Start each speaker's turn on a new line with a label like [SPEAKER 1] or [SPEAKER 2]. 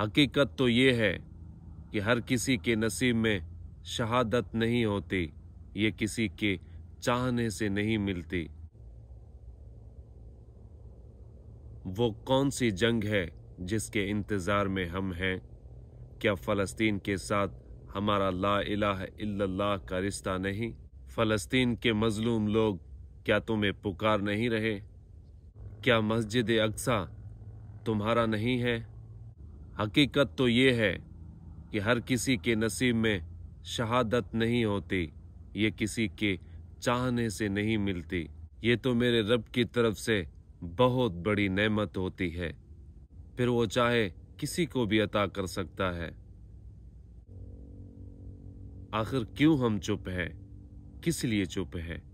[SPEAKER 1] हकीकत तो ये है कि हर किसी के नसीब में शहादत नहीं होती ये किसी के चाहने से नहीं मिलती वो कौन सी जंग है जिसके इंतज़ार में हम हैं क्या फ़लस्तीन के साथ हमारा ला इलाह इल्लल्लाह का रिश्ता नहीं फ़लस्तीन के मज़लूम लोग क्या तुम्हें पुकार नहीं रहे क्या मस्जिद अक्सा तुम्हारा नहीं है हकीकत तो ये है कि हर किसी के नसीब में शहादत नहीं होती ये किसी के चाहने से नहीं मिलती ये तो मेरे रब की तरफ से बहुत बड़ी नेमत होती है फिर वो चाहे किसी को भी अता कर सकता है आखिर क्यों हम चुप हैं किस लिए चुप हैं